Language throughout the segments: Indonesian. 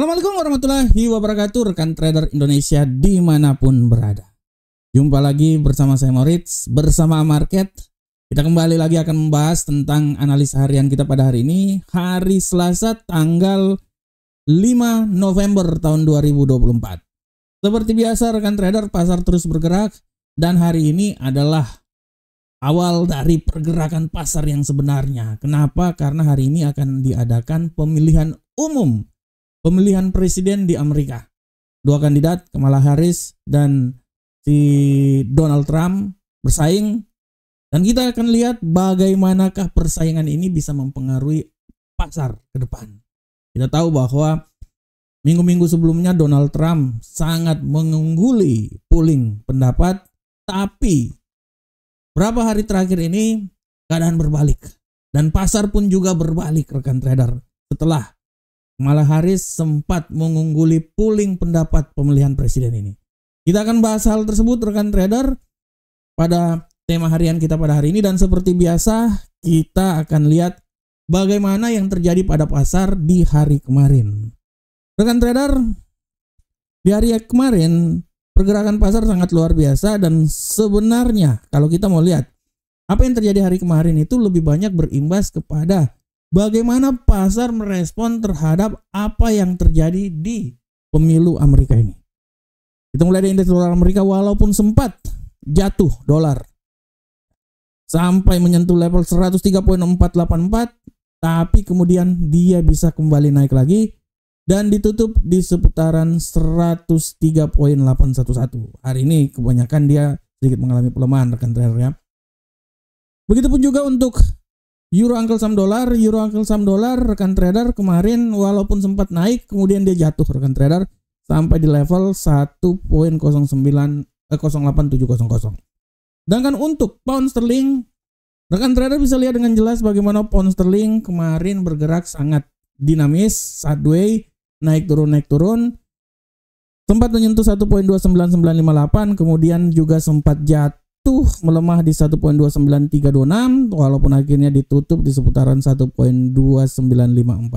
Assalamualaikum warahmatullahi wabarakatuh rekan trader Indonesia dimanapun berada. Jumpa lagi bersama saya Moritz, bersama Market. Kita kembali lagi akan membahas tentang analisa harian kita pada hari ini, hari Selasa tanggal 5 November tahun 2024. Seperti biasa rekan trader pasar terus bergerak dan hari ini adalah awal dari pergerakan pasar yang sebenarnya. Kenapa? Karena hari ini akan diadakan pemilihan umum pemilihan presiden di Amerika. Dua kandidat, Kamala Harris dan si Donald Trump bersaing dan kita akan lihat bagaimanakah persaingan ini bisa mempengaruhi pasar ke depan. Kita tahu bahwa minggu-minggu sebelumnya Donald Trump sangat mengungguli polling pendapat, tapi berapa hari terakhir ini keadaan berbalik dan pasar pun juga berbalik rekan trader setelah malah Haris sempat mengungguli puling pendapat pemilihan presiden ini. Kita akan bahas hal tersebut rekan trader pada tema harian kita pada hari ini dan seperti biasa kita akan lihat bagaimana yang terjadi pada pasar di hari kemarin. Rekan trader, di hari kemarin pergerakan pasar sangat luar biasa dan sebenarnya kalau kita mau lihat apa yang terjadi hari kemarin itu lebih banyak berimbas kepada bagaimana pasar merespon terhadap apa yang terjadi di pemilu Amerika ini. Kita mulai dari indeks dolar Amerika walaupun sempat jatuh dolar sampai menyentuh level 103.484 tapi kemudian dia bisa kembali naik lagi dan ditutup di seputaran 103.811. Hari ini kebanyakan dia sedikit mengalami pelemahan rekan trader ya. Begitupun juga untuk Euro Uncle Sam Dollar, Euro Uncle Sam Dollar rekan trader kemarin walaupun sempat naik kemudian dia jatuh rekan trader sampai di level 1.09 eh, 08700. Sedangkan untuk pound sterling rekan trader bisa lihat dengan jelas bagaimana pound sterling kemarin bergerak sangat dinamis sideways naik turun naik turun sempat menyentuh 1.29958 kemudian juga sempat jatuh jatuh melemah di 1.29326 walaupun akhirnya ditutup di seputaran 1.29549.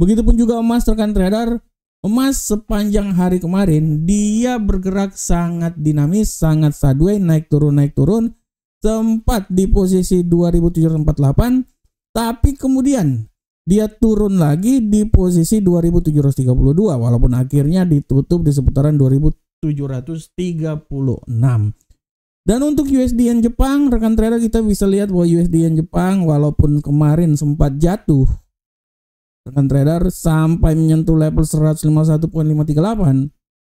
Begitupun juga emas rekan trader, emas sepanjang hari kemarin dia bergerak sangat dinamis, sangat sideways, naik turun naik turun sempat di posisi 2748 tapi kemudian dia turun lagi di posisi 2732 walaupun akhirnya ditutup di seputaran 2736. Dan untuk USD yen Jepang, rekan trader kita bisa lihat bahwa USD yen Jepang walaupun kemarin sempat jatuh rekan trader sampai menyentuh level 151.538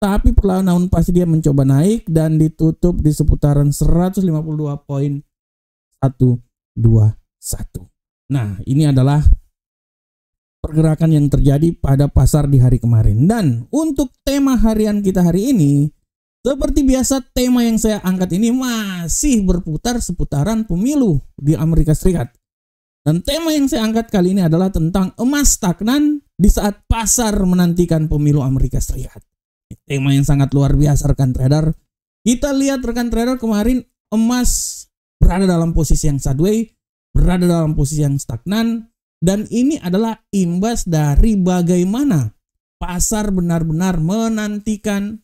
tapi perlahan-lahan pasti dia mencoba naik dan ditutup di seputaran 152.121. Nah, ini adalah pergerakan yang terjadi pada pasar di hari kemarin. Dan untuk tema harian kita hari ini, seperti biasa, tema yang saya angkat ini masih berputar seputaran pemilu di Amerika Serikat. Dan tema yang saya angkat kali ini adalah tentang emas stagnan di saat pasar menantikan pemilu Amerika Serikat. Tema yang sangat luar biasa rekan trader. Kita lihat rekan trader kemarin emas berada dalam posisi yang sideways, berada dalam posisi yang stagnan, dan ini adalah imbas dari bagaimana pasar benar-benar menantikan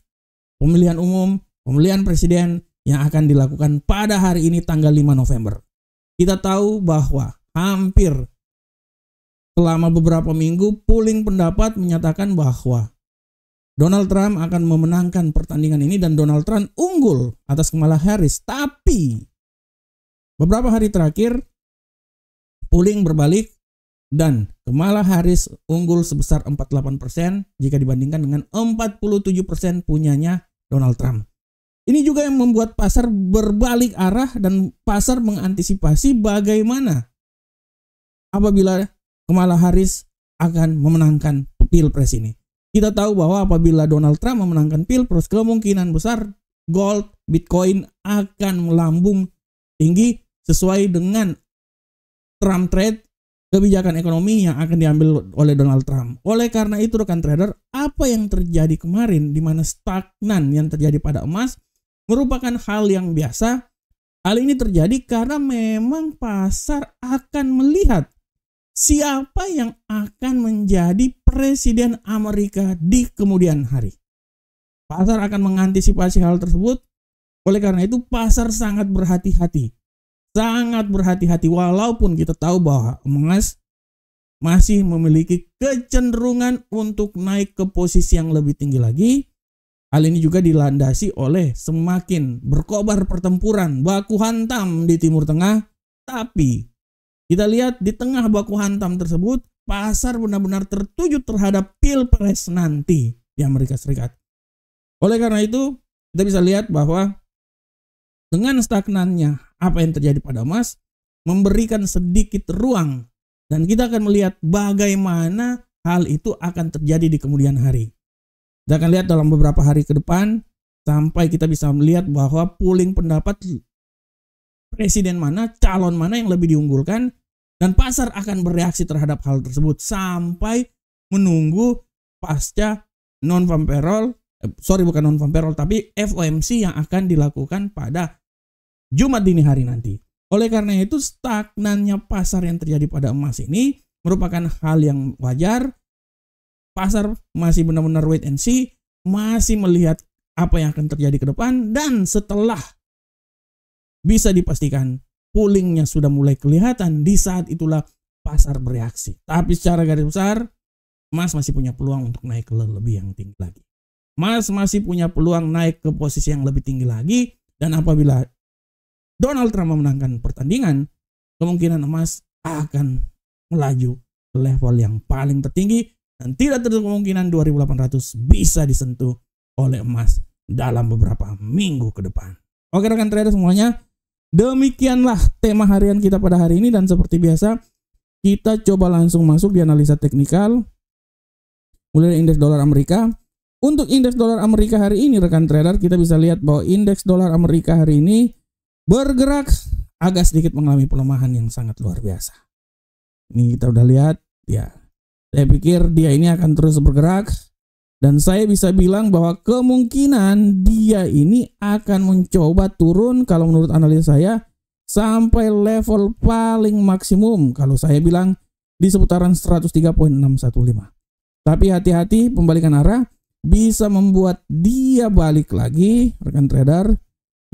pemilihan umum, pemilihan presiden yang akan dilakukan pada hari ini tanggal 5 November. Kita tahu bahwa hampir selama beberapa minggu polling pendapat menyatakan bahwa Donald Trump akan memenangkan pertandingan ini dan Donald Trump unggul atas Kamala Harris. Tapi beberapa hari terakhir polling berbalik dan Kamala Harris unggul sebesar 48% jika dibandingkan dengan 47% punyanya Donald Trump. Ini juga yang membuat pasar berbalik arah dan pasar mengantisipasi bagaimana apabila Kamala Harris akan memenangkan pilpres ini. Kita tahu bahwa apabila Donald Trump memenangkan pilpres, kemungkinan besar gold, bitcoin akan melambung tinggi sesuai dengan Trump trade kebijakan ekonomi yang akan diambil oleh Donald Trump. Oleh karena itu rekan trader, apa yang terjadi kemarin di mana stagnan yang terjadi pada emas merupakan hal yang biasa. Hal ini terjadi karena memang pasar akan melihat siapa yang akan menjadi presiden Amerika di kemudian hari. Pasar akan mengantisipasi hal tersebut. Oleh karena itu pasar sangat berhati-hati sangat berhati-hati walaupun kita tahu bahwa emas masih memiliki kecenderungan untuk naik ke posisi yang lebih tinggi lagi. Hal ini juga dilandasi oleh semakin berkobar pertempuran baku hantam di Timur Tengah. Tapi kita lihat di tengah baku hantam tersebut, pasar benar-benar tertuju terhadap pilpres nanti di Amerika Serikat. Oleh karena itu, kita bisa lihat bahwa dengan stagnannya apa yang terjadi pada emas memberikan sedikit ruang dan kita akan melihat bagaimana hal itu akan terjadi di kemudian hari. Kita akan lihat dalam beberapa hari ke depan sampai kita bisa melihat bahwa polling pendapat presiden mana, calon mana yang lebih diunggulkan dan pasar akan bereaksi terhadap hal tersebut sampai menunggu pasca non farm payroll Eh, sorry bukan non farm payroll tapi FOMC yang akan dilakukan pada Jumat dini hari nanti. Oleh karena itu stagnannya pasar yang terjadi pada emas ini merupakan hal yang wajar. Pasar masih benar-benar wait and see, masih melihat apa yang akan terjadi ke depan dan setelah bisa dipastikan poolingnya sudah mulai kelihatan di saat itulah pasar bereaksi. Tapi secara garis besar, emas masih punya peluang untuk naik ke lebih yang tinggi lagi. Mas masih punya peluang naik ke posisi yang lebih tinggi lagi dan apabila Donald Trump memenangkan pertandingan, kemungkinan emas akan melaju ke level yang paling tertinggi dan tidak tertutup kemungkinan 2800 bisa disentuh oleh emas dalam beberapa minggu ke depan. Oke rekan trader semuanya, demikianlah tema harian kita pada hari ini dan seperti biasa kita coba langsung masuk di analisa teknikal mulai indeks dolar Amerika untuk indeks dolar Amerika hari ini rekan trader kita bisa lihat bahwa indeks dolar Amerika hari ini bergerak agak sedikit mengalami pelemahan yang sangat luar biasa. Ini kita udah lihat ya. Saya pikir dia ini akan terus bergerak dan saya bisa bilang bahwa kemungkinan dia ini akan mencoba turun kalau menurut analisa saya sampai level paling maksimum kalau saya bilang di seputaran 103.615. Tapi hati-hati pembalikan arah bisa membuat dia balik lagi rekan trader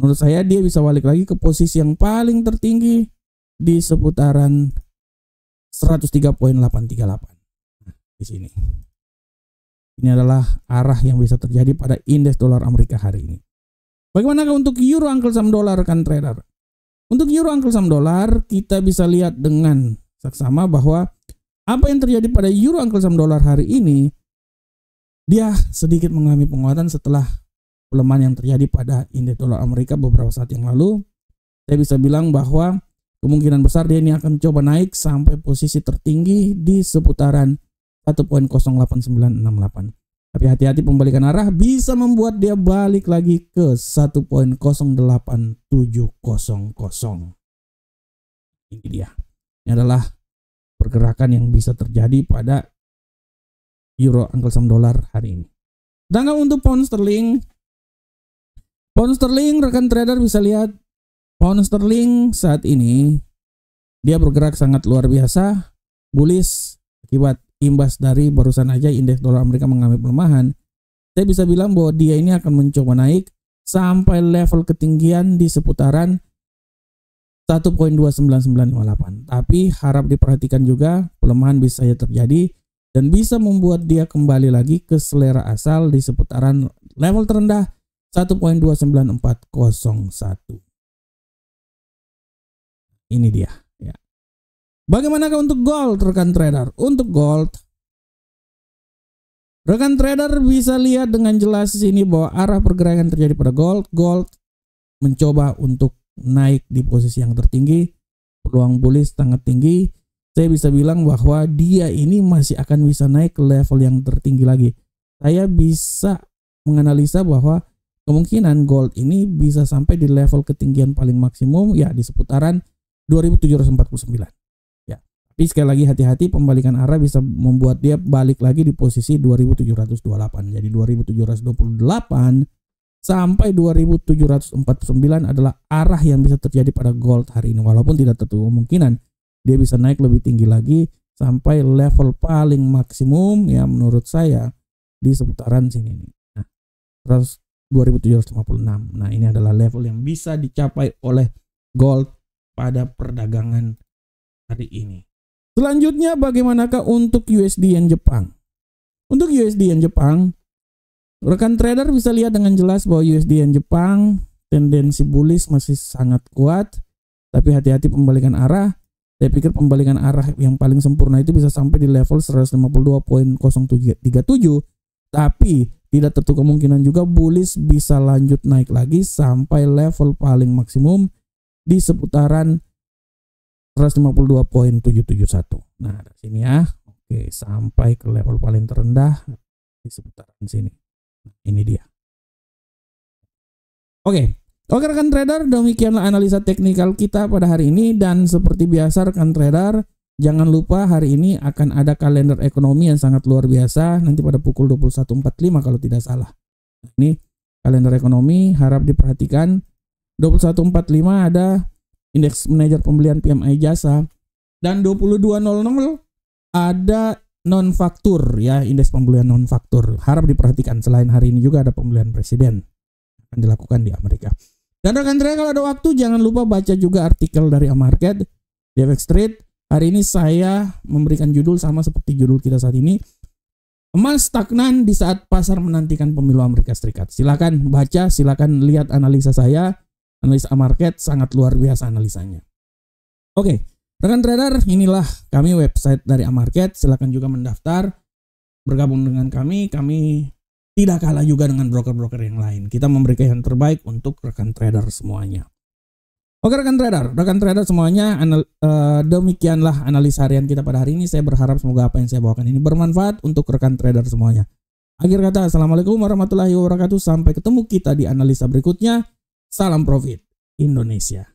menurut saya dia bisa balik lagi ke posisi yang paling tertinggi di seputaran 103.838 di sini ini adalah arah yang bisa terjadi pada indeks dolar Amerika hari ini bagaimana untuk euro Uncle Sam dolar rekan trader untuk euro Uncle Sam dolar kita bisa lihat dengan seksama bahwa apa yang terjadi pada euro Uncle Sam dolar hari ini dia sedikit mengalami penguatan setelah pelemahan yang terjadi pada indeks dolar Amerika beberapa saat yang lalu. Saya bisa bilang bahwa kemungkinan besar dia ini akan coba naik sampai posisi tertinggi di seputaran 1.08968. Tapi hati-hati pembalikan arah bisa membuat dia balik lagi ke 1.08700. Ini dia. Ini adalah pergerakan yang bisa terjadi pada euro, Uncle sama dolar hari ini. Sedangkan untuk pound sterling, pound sterling rekan trader bisa lihat pound sterling saat ini dia bergerak sangat luar biasa, bullish akibat imbas dari barusan aja indeks dolar Amerika mengalami pelemahan. Saya bisa bilang bahwa dia ini akan mencoba naik sampai level ketinggian di seputaran 1.29998. Tapi harap diperhatikan juga pelemahan bisa saja terjadi dan bisa membuat dia kembali lagi ke selera asal di seputaran level terendah 1.29401. Ini dia. Ya. Bagaimanakah untuk gold rekan trader? Untuk gold, rekan trader bisa lihat dengan jelas di sini bahwa arah pergerakan terjadi pada gold. Gold mencoba untuk naik di posisi yang tertinggi, peluang bullish sangat tinggi saya bisa bilang bahwa dia ini masih akan bisa naik ke level yang tertinggi lagi. Saya bisa menganalisa bahwa kemungkinan gold ini bisa sampai di level ketinggian paling maksimum ya di seputaran 2749. Ya. Tapi sekali lagi hati-hati pembalikan arah bisa membuat dia balik lagi di posisi 2728. Jadi 2728 sampai 2749 adalah arah yang bisa terjadi pada gold hari ini walaupun tidak tertutup kemungkinan dia bisa naik lebih tinggi lagi sampai level paling maksimum ya menurut saya di seputaran sini nih. Nah, 2756. Nah, ini adalah level yang bisa dicapai oleh gold pada perdagangan hari ini. Selanjutnya bagaimanakah untuk USD yang Jepang? Untuk USD yang Jepang, rekan trader bisa lihat dengan jelas bahwa USD yang Jepang tendensi bullish masih sangat kuat, tapi hati-hati pembalikan arah saya pikir pembalikan arah yang paling sempurna itu bisa sampai di level 152.037 tapi tidak tertutup kemungkinan juga bullish bisa lanjut naik lagi sampai level paling maksimum di seputaran 152.771 nah dari sini ya oke sampai ke level paling terendah di seputaran sini nah, ini dia oke Oke rekan trader, demikianlah analisa teknikal kita pada hari ini dan seperti biasa rekan trader, jangan lupa hari ini akan ada kalender ekonomi yang sangat luar biasa nanti pada pukul 21.45 kalau tidak salah. Ini kalender ekonomi harap diperhatikan. 21.45 ada indeks manajer pembelian PMI jasa dan 22.00 ada non faktur ya indeks pembelian non faktur harap diperhatikan selain hari ini juga ada pembelian presiden akan dilakukan di Amerika. Dan rekan trader kalau ada waktu jangan lupa baca juga artikel dari Amarket di FX Street. Hari ini saya memberikan judul sama seperti judul kita saat ini. Emas stagnan di saat pasar menantikan pemilu Amerika Serikat. Silakan baca, silakan lihat analisa saya. Analisa Amarket sangat luar biasa analisanya. Oke, rekan trader, inilah kami website dari Amarket. Silakan juga mendaftar, bergabung dengan kami. Kami tidak kalah juga dengan broker-broker yang lain. Kita memberikan yang terbaik untuk rekan trader semuanya. Oke rekan trader, rekan trader semuanya, anal, uh, demikianlah analis harian kita pada hari ini. Saya berharap semoga apa yang saya bawakan ini bermanfaat untuk rekan trader semuanya. Akhir kata, Assalamualaikum warahmatullahi wabarakatuh. Sampai ketemu kita di analisa berikutnya. Salam profit Indonesia.